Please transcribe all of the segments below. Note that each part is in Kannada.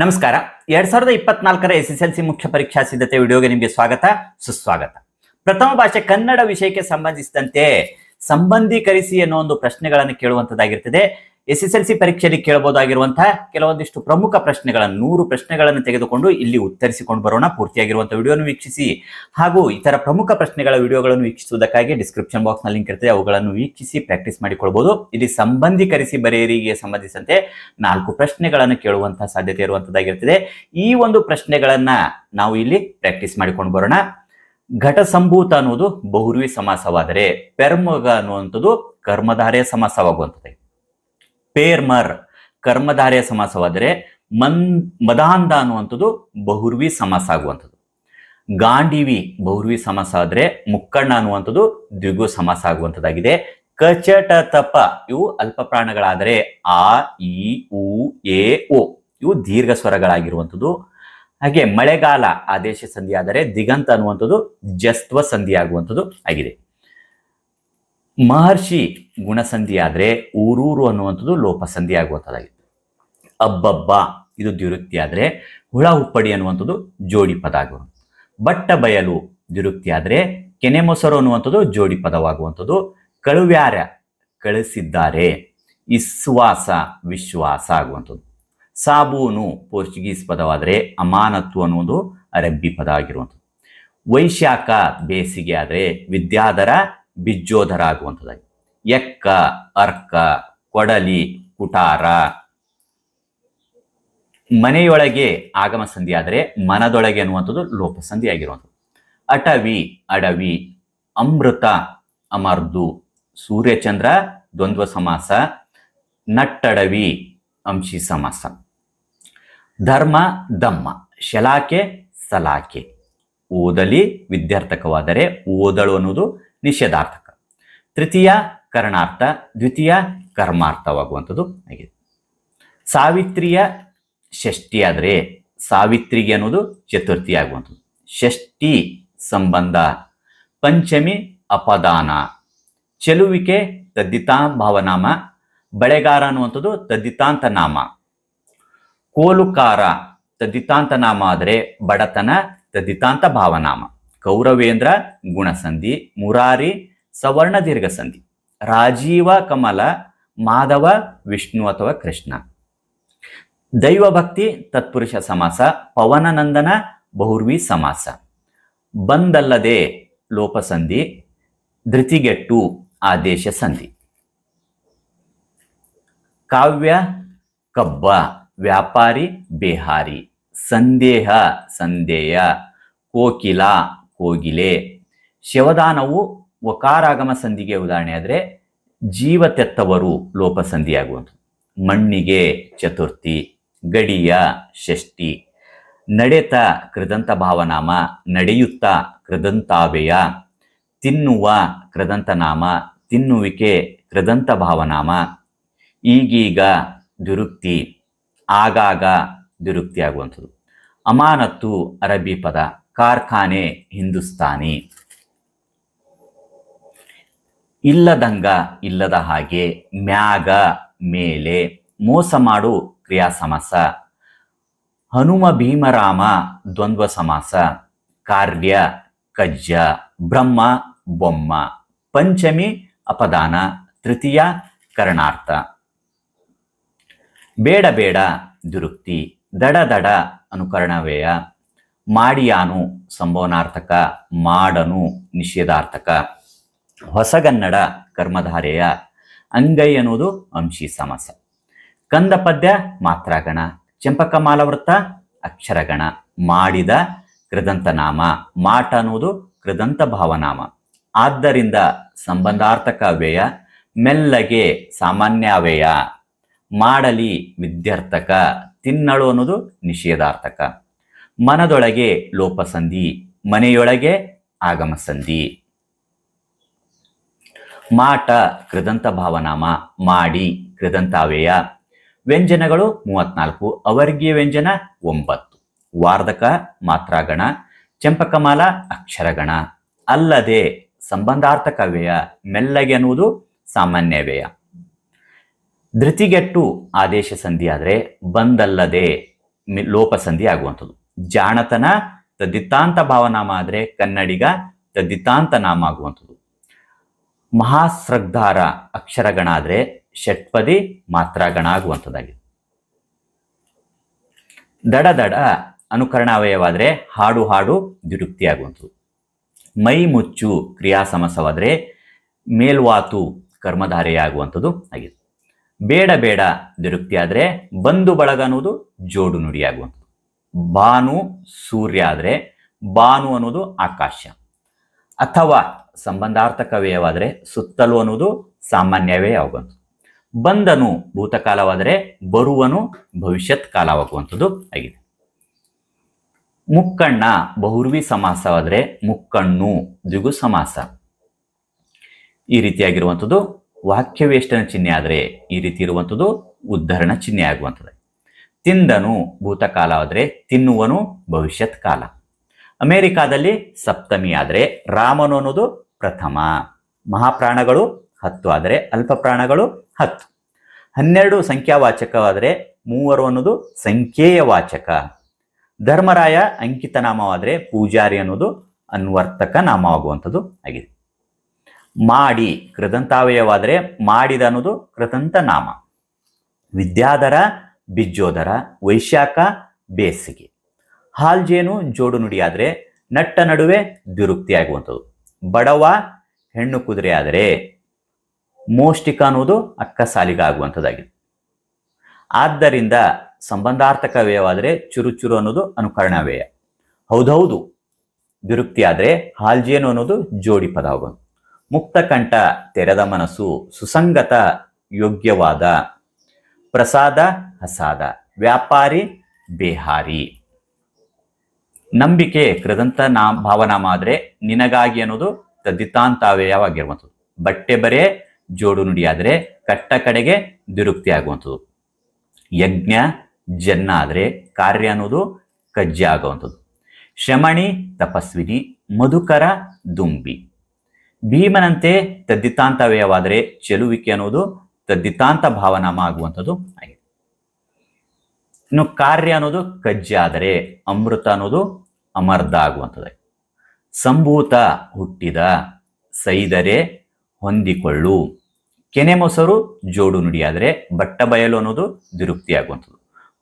ನಮಸ್ಕಾರ ಎರಡ್ ಸಾವಿರದ ಇಪ್ಪತ್ನಾಲ್ಕರ ಎಸ್ ಎಸ್ ಎಲ್ ಸಿ ಮುಖ್ಯ ಪರೀಕ್ಷಾ ಸಿದ್ಧತೆ ವಿಡಿಯೋಗೆ ನಿಮಗೆ ಸ್ವಾಗತ ಸುಸ್ವಾಗತ ಪ್ರಥಮ ಭಾಷೆ ಕನ್ನಡ ವಿಷಯಕ್ಕೆ ಸಂಬಂಧಿಸಿದಂತೆ ಸಂಬಂಧೀಕರಿಸಿ ಅನ್ನೋ ಒಂದು ಪ್ರಶ್ನೆಗಳನ್ನು ಕೇಳುವಂತದ್ದಾಗಿರ್ತದೆ ಎಸ್ ಎಸ್ ಎಲ್ ಸಿ ಪರೀಕ್ಷೆಯಲ್ಲಿ ಕೇಳಬಹುದಾಗಿರುವಂತಹ ಕೆಲವೊಂದಿಷ್ಟು ಪ್ರಮುಖ ಪ್ರಶ್ನೆಗಳನ್ನು ನೂರು ಪ್ರಶ್ನೆಗಳನ್ನು ತೆಗೆದುಕೊಂಡು ಇಲ್ಲಿ ಉತ್ತರಿಸಿಕೊಂಡು ಬರೋಣ ಪೂರ್ತಿಯಾಗಿರುವಂತಹ ವಿಡಿಯೋವನ್ನು ವೀಕ್ಷಿಸಿ ಹಾಗೂ ಇತರ ಪ್ರಮುಖ ಪ್ರಶ್ನೆಗಳ ವಿಡಿಯೋಗಳನ್ನು ವೀಕ್ಷಿಸುವುದಕ್ಕಾಗಿ ಡಿಸ್ಕ್ರಿಪ್ಷನ್ ಬಾಕ್ಸ್ ನಲ್ಲಿ ಲಿಂಕ್ ಇರ್ತದೆ ಅವುಗಳನ್ನು ವೀಕ್ಷಿಸಿ ಪ್ರಾಕ್ಟೀಸ್ ಮಾಡಿಕೊಳ್ಬಹುದು ಇಲ್ಲಿ ಸಂಬಂಧಿಕರಿಸಿ ಬರೆಯರಿಗೆ ಸಂಬಂಧಿಸಿದಂತೆ ನಾಲ್ಕು ಪ್ರಶ್ನೆಗಳನ್ನು ಕೇಳುವಂತಹ ಸಾಧ್ಯತೆ ಇರುವಂತದ್ದಾಗಿರ್ತದೆ ಈ ಒಂದು ಪ್ರಶ್ನೆಗಳನ್ನ ನಾವು ಇಲ್ಲಿ ಪ್ರಾಕ್ಟೀಸ್ ಮಾಡಿಕೊಂಡು ಬರೋಣ ಘಟಸಂಭೂತ ಅನ್ನುವುದು ಬಹುರ್ವಿ ಸಮಾಸವಾದರೆ ಪೆರ್ಮಗ ಅನ್ನುವಂಥದ್ದು ಕರ್ಮಧಾರೆಯ ಸಮಾಸವಾಗುವಂಥದ್ದು ಪೇರ್ಮರ್ ಕರ್ಮಧಾರೆಯ ಸಮಾಸವಾದರೆ ಮನ್ ಮದಾಂಧ ಅನ್ನುವಂಥದ್ದು ಬಹುರ್ವಿ ಸಮಾಸ ಆಗುವಂಥದ್ದು ಗಾಂಡಿವಿ ಬಹುರ್ವಿ ಸಮಾಸ ಆದರೆ ಮುಕ್ಕಣ್ಣ ಅನ್ನುವಂಥದ್ದು ದ್ವಿಗು ಸಮಾಸ ಆಗುವಂಥದ್ದಾಗಿದೆ ಕಚಟ ತಪ ಇವು ಅಲ್ಪ ಪ್ರಾಣಗಳಾದರೆ ಆ ಇ ಉ ಎ ಓ ಇವು ದೀರ್ಘ ಸ್ವರಗಳಾಗಿರುವಂಥದ್ದು ಹಾಗೆ ಮಳೆಗಾಲ ಆದೇಶ ಸಂಧಿ ಆದರೆ ದಿಗಂತ ಅನ್ನುವಂಥದ್ದು ಜಸ್ತ್ವ ಸಂಧಿ ಆಗುವಂಥದ್ದು ಆಗಿದೆ ಮಹರ್ಷಿ ಗುಣಸಂಧಿ ಆದರೆ ಊರೂರು ಅನ್ನುವಂಥದ್ದು ಲೋಪಸಂಧಿ ಆಗುವಂಥದ್ದಾಗಿತ್ತು ಅಬ್ಬಬ್ಬ ಇದು ದ್ವಿರುಕ್ತಿ ಆದರೆ ಹುಳ ಹುಪ್ಪಡಿ ಅನ್ನುವಂಥದ್ದು ಜೋಡಿ ಪದ ಆಗುವಂಥದ್ದು ಬಟ್ಟ ಬಯಲು ದ್ವಿರುಕ್ತಿ ಆದರೆ ಕೆನೆ ಮೊಸರು ಅನ್ನುವಂಥದ್ದು ಜೋಡಿ ಪದವಾಗುವಂಥದ್ದು ಕಳುವ್ಯಾರ ಕಳಿಸಿದ್ದಾರೆ ಇಸ್ವಾಸ ವಿಶ್ವಾಸ ಆಗುವಂಥದ್ದು ಸಾಬೂನು ಪೋರ್ಚುಗೀಸ್ ಪದವಾದರೆ ಅಮಾನತ್ತು ಅನ್ನುವುದು ಅರಬ್ಬಿ ಪದ ಆಗಿರುವಂಥದ್ದು ವೈಶಾಖ ಬೇಸಿಗೆ ಆದರೆ ವಿದ್ಯಾಧರ ಬಿಜ್ಜೋಧರಾಗುವಂಥದ್ದಾಗಿ ಎಕ್ಕ ಅರ್ಕ ಕೊಡಲಿ ಕುಟಾರ ಮನೆಯೊಳಗೆ ಆಗಮ ಸಂಧಿ ಆದರೆ ಮನದೊಳಗೆ ಅನ್ನುವಂಥದ್ದು ಲೋಪಸಂಧಿ ಆಗಿರುವಂಥದ್ದು ಅಟವಿ ಅಡವಿ ಅಮೃತ ಅಮರ್ದು ಸೂರ್ಯಚಂದ್ರ ದ್ವಂದ್ವ ಸಮಾಸ ನಟ್ಟಡವಿ ಅಂಶಿ ಸಮಾಸ ಧರ್ಮ ದಮ್ಮ ಶಲಾಕೆ ಸಲಾಕೆ ಓದಲಿ ವಿದ್ಯಾರ್ಥಕವಾದರೆ ಓದಳು ಅನ್ನೋದು ನಿಷೇಧಾರ್ಥಕ ತೃತೀಯ ಕರ್ಣಾರ್ಥ ದ್ವಿತೀಯ ಕರ್ಮಾರ್ಥವಾಗುವಂಥದ್ದು ಆಗಿದೆ ಸಾವಿತ್ರಿಯ ಷಷ್ಠಿ ಆದರೆ ಸಾವಿತ್ರಿಗೆ ಅನ್ನೋದು ಚತುರ್ಥಿ ಆಗುವಂಥದ್ದು ಷಷ್ಠಿ ಸಂಬಂಧ ಪಂಚಮಿ ಅಪದಾನ ಚೆಲುವಿಕೆ ತದ್ದಿತಾ ಭಾವನಾಮ ಬಳೆಗಾರ ಅನ್ನುವಂಥದ್ದು ತದ್ದಿತಾಂತ ನಾಮ ಕೋಲುಕಾರ ತದ್ದಿತಾಂತ ನಾಮ ಆದರೆ ಬಡತನ ತದ್ದಿತಾಂತ ಭಾವನಾಮ ಕೌರವೇಂದ್ರ ಗುಣಸಂಧಿ ಮುರಾರಿ ಸವರ್ಣ ದೀರ್ಘ ರಾಜೀವ ಕಮಲ ಮಾಧವ ವಿಷ್ಣು ಅಥವಾ ಕೃಷ್ಣ ದೈವ ಭಕ್ತಿ ತತ್ಪುರುಷ ಸಮಾಸ ನಂದನ ಬಹುರ್ವಿ ಸಮಾಸ ಬಂದಲ್ಲದೆ ಲೋಪಸಂಧಿ ಧೃತಿಗೆಟ್ಟು ಆದೇಶ ಸಂಧಿ ಕಾವ್ಯ ಕಬ್ಬ ವ್ಯಾಪಾರಿ ಬೇಹಾರಿ ಸಂದೇಹ ಸಂದೇಯ ಕೋಕಿಲ ಕೋಗಿಲೆ ಶವದಾನವು ಒಕಾರಾಗಮ ಸಂಧಿಗೆ ಉದಾಹರಣೆ ಆದರೆ ಜೀವ ತೆತ್ತವರು ಲೋಪಸಂಧಿಯಾಗುವಂಥದ್ದು ಮಣ್ಣಿಗೆ ಚತುರ್ಥಿ ಗಡಿಯ ಷಷ್ಠಿ ನಡೆತ ಕೃದಂತ ಭಾವನಾಮ ನಡೆಯುತ್ತ ಕೃದಂತಾವೆಯ ತಿನ್ನುವ ಕೃದಂತನಾಮ ತಿನ್ನುವಿಕೆ ಕೃದಂತ ಭಾವನಾಮ ಈಗೀಗ ದುರುಕ್ತಿ ಆಗಾಗ ದುರುಕ್ತಿ ಆಗುವಂಥದ್ದು ಅಮಾನತ್ತು ಅರಬ್ಬಿ ಪದ ಕಾರ್ಖಾನೆ ಹಿಂದೂಸ್ತಾನಿ ಇಲ್ಲದಂಗ ಇಲ್ಲದ ಹಾಗೆ ಮ್ಯಾಗ ಮೇಲೆ ಮೋಸ ಮಾಡು ಕ್ರಿಯಾ ಸಮಾಸ ಹನುಮ ಭೀಮರಾಮ ದ್ವಂದ್ವ ಸಮಾಸ ಕಾರ್ಯ ಕಜ್ಜ ಬ್ರಹ್ಮ ಬೊಮ್ಮ ಪಂಚಮಿ ಅಪದಾನ ತೃತೀಯ ಕರಣಾರ್ಥ ಬೇಡ ಬೇಡ ದುರುಕ್ತಿ ದಡ ದಡ ಅನುಕರಣವೇಯ ಮಾಡಿಯಾನು ಸಂಭವನಾರ್ಥಕ ಮಾಡನು ನಿಷೇಧಾರ್ಥಕ ಹೊಸಗನ್ನಡ ಕರ್ಮಧಾರೆಯ ಅಂಗೈ ಅನ್ನೋದು ಅಂಶಿ ಸಮಸ ಕಂದ ಪದ್ಯ ಮಾತ್ರಗಣ ಚಂಪಕ ಮಾಲವೃತ್ತ ಅಕ್ಷರಗಣ ಮಾಡಿದ ಕೃದಂತನಾಮ ಮಾಟ ಅನ್ನೋದು ಕೃದಂತ ಭಾವನಾಮ ಆದ್ದರಿಂದ ಸಂಬಂಧಾರ್ಥಕ ವ್ಯಯ ಮೆಲ್ಲಗೆ ಸಾಮಾನ್ಯ ವ್ಯಯ ಮಾಡಲಿ ವಿದ್ಯಾರ್ಥಕ ತಿನ್ನಳು ಅನ್ನೋದು ನಿಷೇಧಾರ್ಥಕ ಮನದೊಳಗೆ ಲೋಪಸಂಧಿ ಮನೆಯೊಳಗೆ ಆಗಮಸಂಧಿ ಮಾಟ ಕೃದಂತ ಭಾವನಾಮ ಮಾಡಿ ಕೃದಂತಾವೇಯ ವ್ಯಂಜನಗಳು ಮೂವತ್ನಾಲ್ಕು ಅವರ್ಗೀಯ ವ್ಯಂಜನ ಒಂಬತ್ತು ವಾರ್ಧಕ ಮಾತ್ರಾಗಣ ಚಂಪಕಮಾಲ ಅಕ್ಷರಗಣ ಅಲ್ಲದೆ ಸಂಬಂಧಾರ್ಥಕ ವ್ಯಯ ಮೆಲ್ಲಗೆ ಅನ್ನುವುದು ಸಾಮಾನ್ಯ ವ್ಯಯ ಧೃತಿಗೆಟ್ಟು ಆದೇಶ ಸಂಧಿ ಆದರೆ ಬಂದಲ್ಲದೆ ಲೋಪಸಂಧಿ ಆಗುವಂಥದ್ದು ಜಾಣತನ ತದ್ದಿತ್ತಾಂತ ಭಾವನಾಮ ಆದ್ರೆ ಕನ್ನಡಿಗ ತದ್ದಿತ್ತಾಂತ ನಾಮ ಆಗುವಂಥದ್ದು ಮಹಾಸ್ರಗ್ಧಾರ ಅಕ್ಷರಗಣ ಆದ್ರೆ ಷಟ್ಪದಿ ಮಾತ್ರ ಗಣ ಆಗುವಂಥದ್ದಾಗಿದೆ ದಡ ದಡ ಅನುಕರಣಾವಯವಾದರೆ ಹಾಡು ಹಾಡು ದ್ವಿರುಕ್ತಿ ಆಗುವಂಥದ್ದು ಮೈ ಮುಚ್ಚು ಕ್ರಿಯಾ ಸಮಸವಾದ್ರೆ ಮೇಲ್ವಾತು ಕರ್ಮಧಾರೆಯಾಗುವಂಥದ್ದು ಆಗಿದೆ ಬೇಡ ಬೇಡ ದ್ವಿರುಕ್ತಿ ಆದರೆ ಬಂದು ಬಳಗ ಅನ್ನೋದು ಜೋಡು ನುಡಿಯಾಗುವಂಥದ್ದು ಬಾನು ಸೂರ್ಯ ಆದರೆ ಬಾನು ಅನ್ನೋದು ಆಕಾಶ ಅಥವಾ ವ್ಯಯವಾದರೆ ಸುತ್ತಲು ಅನ್ನೋದು ಸಾಮಾನ್ಯವೇ ಆಗುವಂಥದ್ದು ಬಂದನು ಭೂತಕಾಲವಾದರೆ ಬರುವನು ಭವಿಷ್ಯತ್ ಕಾಲವಾಗುವಂಥದ್ದು ಆಗಿದೆ ಮುಕ್ಕಣ್ಣ ಬಹುರ್ವಿ ಸಮಾಸವಾದರೆ ಮುಕ್ಕಣ್ಣು ದ್ವಿಗು ಸಮಾಸ ಈ ರೀತಿಯಾಗಿರುವಂಥದ್ದು ವಾಕ್ಯವೇಷ್ಟನ ಚಿಹ್ನೆ ಆದರೆ ಈ ರೀತಿ ಇರುವಂಥದ್ದು ಉದ್ಧರಣ ಚಿಹ್ನೆ ಆಗುವಂಥದ್ದು ತಿಂದನು ಭೂತಕಾಲ ಆದರೆ ತಿನ್ನುವನು ಭವಿಷ್ಯತ್ ಕಾಲ ಅಮೇರಿಕಾದಲ್ಲಿ ಸಪ್ತಮಿ ಆದರೆ ರಾಮನು ಅನ್ನೋದು ಪ್ರಥಮ ಮಹಾಪ್ರಾಣಗಳು ಹತ್ತು ಆದರೆ ಅಲ್ಪ ಪ್ರಾಣಗಳು ಹತ್ತು ಹನ್ನೆರಡು ಸಂಖ್ಯಾವಾಚಕವಾದರೆ ಮೂವರು ಅನ್ನೋದು ವಾಚಕ ಧರ್ಮರಾಯ ಅಂಕಿತ ನಾಮವಾದರೆ ಪೂಜಾರಿ ಅನ್ನೋದು ಅನ್ವರ್ತಕ ನಾಮವಾಗುವಂಥದ್ದು ಆಗಿದೆ ಮಾಡಿ ಕೃತಂತಾವಯವಾದರೆ ಮಾಡಿದ ಅನ್ನೋದು ಕೃತಂತ ನಾಮ ವಿದ್ಯಾಧರ ಬಿಜ್ಜೋದರ ವೈಶಾಖ ಬೇಸಿಗೆ ಹಾಲ್ಜೇನು ಜೋಡು ನುಡಿಯಾದರೆ ನಟ್ಟ ನಡುವೆ ದುರುಕ್ತಿಯಾಗುವಂಥದ್ದು ಬಡವ ಹೆಣ್ಣು ಕುದುರೆ ಆದರೆ ಮೋಷ್ಟಿಕ ಅನ್ನೋದು ಅಕ್ಕ ಸಾಲಿಗ ಆಗುವಂಥದ್ದಾಗಿದೆ ಆದ್ದರಿಂದ ಸಂಬಂಧಾರ್ಥಕ ವ್ಯಯವಾದರೆ ಚುರುಚುರು ಅನ್ನೋದು ಅನುಕರಣ ವ್ಯಯ ಹೌದೌದು ದುರುಕ್ತಿ ಆದರೆ ಹಾಲ್ಜೇನು ಅನ್ನೋದು ಜೋಡಿ ಪದ ಮುಕ್ತ ಕಂಠ ತೆರೆದ ಮನಸ್ಸು ಸುಸಂಗತ ಯೋಗ್ಯವಾದ ಪ್ರಸಾದ ಹಸಾದ ವ್ಯಾಪಾರಿ ಬಿಹಾರಿ ನಂಬಿಕೆ ಕೃದಂತ ನಾ ಭಾವನಾಮ ಆದರೆ ನಿನಗಾಗಿ ಅನ್ನೋದು ತದ್ದಿತಾಂತಾವ್ಯಯವಾಗಿರುವಂಥದ್ದು ಬಟ್ಟೆ ಬರೆ ಜೋಡು ನುಡಿಯಾದರೆ ಕಟ್ಟ ಕಡೆಗೆ ದುರುಕ್ತಿ ಆಗುವಂಥದ್ದು ಯಜ್ಞ ಜನ್ನ ಆದರೆ ಕಾರ್ಯ ಅನ್ನೋದು ಕಜ್ಜೆ ಆಗುವಂಥದ್ದು ಶ್ರಮಣಿ ತಪಸ್ವಿನಿ ಮಧುಕರ ದುಂಬಿ ಭೀಮನಂತೆ ವ್ಯಯವಾದರೆ ಚೆಲುವಿಕೆ ಅನ್ನೋದು ತದ್ದಿತಾಂತ ಭಾವನಾಮ ಆಗುವಂಥದ್ದು ಆಗಿದೆ ಇನ್ನು ಕಾರ್ಯ ಅನ್ನೋದು ಆದರೆ ಅಮೃತ ಅನ್ನೋದು ಅಮರ್ಧ ಆಗುವಂಥದ್ದು ಸಂಭೂತ ಹುಟ್ಟಿದ ಸೈದರೆ ಹೊಂದಿಕೊಳ್ಳು ಕೆನೆ ಮೊಸರು ಜೋಡು ನುಡಿಯಾದರೆ ಬಟ್ಟ ಬಯಲು ಅನ್ನೋದು ದಿರುಪ್ತಿ ಆಗುವಂಥದ್ದು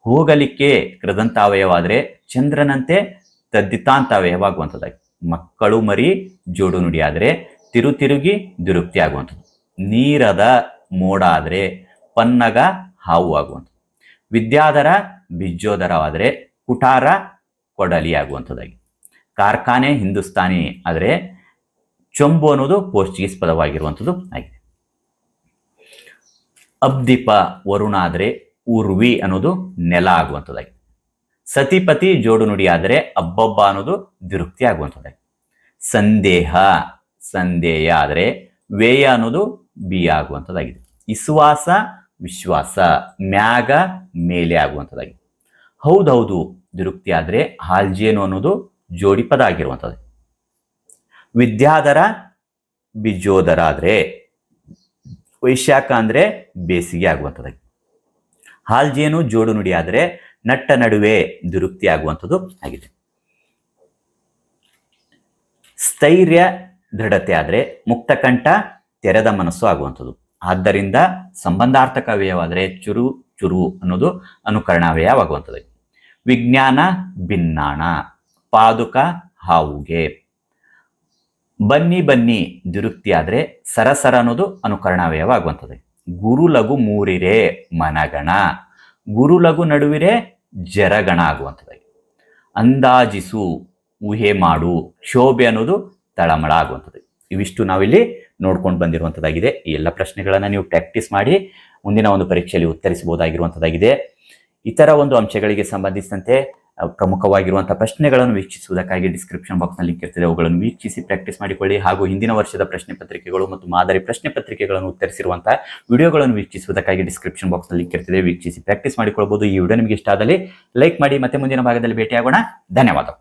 ಹೋಗಲಿಕ್ಕೆ ಕೃದಂತಾವಯವಾದರೆ ಚಂದ್ರನಂತೆ ತದ್ದಿತಾಂತಾವಯವಾಗುವಂಥದ್ದಾಗಿ ಮಕ್ಕಳು ಮರಿ ಜೋಡು ನುಡಿಯಾದರೆ ತಿರುಗಿ ದಿರುಪ್ತಿ ಆಗುವಂಥದ್ದು ನೀರದ ಮೋಡ ಆದ್ರೆ ಪನ್ನಗ ಹಾವು ಆಗುವಂಥದ್ದು ವಿದ್ಯಾಧರ ಬಿಜ್ಜೋದರವಾದರೆ ಕುಟಾರ ಕೊಡಲಿ ಆಗುವಂಥದ್ದಾಗಿ ಕಾರ್ಖಾನೆ ಹಿಂದೂಸ್ತಾನಿ ಆದರೆ ಚೊಂಬು ಅನ್ನೋದು ಪೋರ್ಚುಗೀಸ್ ಪದವಾಗಿರುವಂಥದ್ದು ಆಗಿದೆ ಅಬ್ದೀಪ ವರುಣ ಆದರೆ ಉರ್ವಿ ಅನ್ನೋದು ನೆಲ ಆಗುವಂಥದ್ದಾಗಿದೆ ಸತಿಪತಿ ಜೋಡು ನುಡಿ ಆದರೆ ಅಬ್ಬಬ್ಬ ಅನ್ನೋದು ದ್ವಿರುಕ್ತಿ ಆಗುವಂಥದ್ದಾಗಿದೆ ಸಂದೇಹ ಸಂದೇಹ ಆದರೆ ವೇಯ ಅನ್ನೋದು ಬಿ ಆಗುವಂಥದ್ದಾಗಿದೆ ವಿಶ್ವಾಸ ವಿಶ್ವಾಸ ಮ್ಯಾಗ ಮೇಲೆ ಆಗುವಂಥದ್ದಾಗಿದೆ ಹೌದೌದು ದುರುಕ್ತಿ ಆದರೆ ಹಾಲ್ಜೇನು ಅನ್ನೋದು ಜೋಡಿ ಪದ ಆಗಿರುವಂಥದ್ದು ವಿದ್ಯಾಧರ ಬಿಜೋದರ ಆದರೆ ವೈಶಾಖ ಅಂದರೆ ಬೇಸಿಗೆ ಆಗುವಂಥದ್ದಾಗಿ ಹಾಲ್ಜೇನು ಜೋಡು ನುಡಿ ಆದರೆ ನಟ್ಟ ನಡುವೆ ದುರುಕ್ತಿ ಆಗುವಂಥದ್ದು ಆಗಿದೆ ಸ್ಥೈರ್ಯ ದೃಢತೆ ಆದರೆ ಮುಕ್ತಕಂಠ ತೆರೆದ ಮನಸ್ಸು ಆಗುವಂಥದ್ದು ಆದ್ದರಿಂದ ಸಂಬಂಧಾರ್ಥಕ ವ್ಯಯವಾದರೆ ಚುರು ಚುರು ಅನ್ನೋದು ವ್ಯಯವಾಗುವಂಥದ್ದು ವಿಜ್ಞಾನ ಭಿನ್ನಾಣ ಪಾದುಕ ಹಾವುಗೆ ಬನ್ನಿ ಬನ್ನಿ ದುರುಕ್ತಿ ಆದರೆ ಸರಸರ ಅನ್ನೋದು ವ್ಯಯವಾಗುವಂಥದ್ದು ಗುರು ಲಘು ಮೂರಿರೆ ಮನಗಣ ಗುರು ಲಘು ನಡುವಿರೆ ಜರಗಣ ಆಗುವಂಥದ್ದಾಗಿ ಅಂದಾಜಿಸು ಊಹೆ ಮಾಡು ಕ್ಷೋಭೆ ಅನ್ನೋದು ತಳಮಳ ಆಗುವಂಥದ್ದು ಇವಿಷ್ಟು ನಾವಿಲ್ಲಿ ನೋಡ್ಕೊಂಡು ಬಂದಿರುವಂಥದ್ದಾಗಿದೆ ಈ ಎಲ್ಲ ಪ್ರಶ್ನೆಗಳನ್ನು ನೀವು ಪ್ರಾಕ್ಟೀಸ್ ಮಾಡಿ ಮುಂದಿನ ಒಂದು ಪರೀಕ್ಷೆಯಲ್ಲಿ ಉತ್ತರಿಸಬಹುದಾಗಿರುವಂಥದ್ದಾಗಿದೆ ಇತರ ಒಂದು ಅಂಶಗಳಿಗೆ ಸಂಬಂಧಿಸಿದಂತೆ ಪ್ರಮುಖವಾಗಿರುವಂಥ ಪ್ರಶ್ನೆಗಳನ್ನು ವೀಕ್ಷಿಸುವುದಕ್ಕಾಗಿ ಡಿಸ್ಕ್ರಿಪ್ಷನ್ ನಲ್ಲಿ ಲಿಂಕ್ ಇರ್ತದೆ ಅವುಗಳನ್ನು ವೀಕ್ಷಿಸಿ ಪ್ರಾಕ್ಟೀಸ್ ಮಾಡಿಕೊಳ್ಳಿ ಹಾಗೂ ಹಿಂದಿನ ವರ್ಷದ ಪ್ರಶ್ನೆ ಪತ್ರಿಕೆಗಳು ಮತ್ತು ಮಾದರಿ ಪ್ರಶ್ನೆ ಪತ್ರಿಕೆಗಳನ್ನು ಉತ್ತರಿಸಿರುವಂಥ ವಿಡಿಯೋಗಳನ್ನು ವೀಕ್ಷಿಸುವುದಕ್ಕಾಗಿ ಡಿಸ್ಕ್ರಿಪ್ಷನ್ ಬಾಕ್ಸ್ ಲಿಂಕ್ ಇರ್ತದೆ ವೀಕ್ಷಿಸಿ ಪ್ರಾಕ್ಟೀಸ್ ಮಾಡಿಕೊಳ್ಳಬಹುದು ಈ ವಿಡಿಯೋ ನಿಮಗೆ ಇಷ್ಟ ಆದಲ್ಲಿ ಲೈಕ್ ಮಾಡಿ ಮತ್ತೆ ಮುಂದಿನ ಭಾಗದಲ್ಲಿ ಭೇಟಿಯಾಗೋಣ ಧನ್ಯವಾದ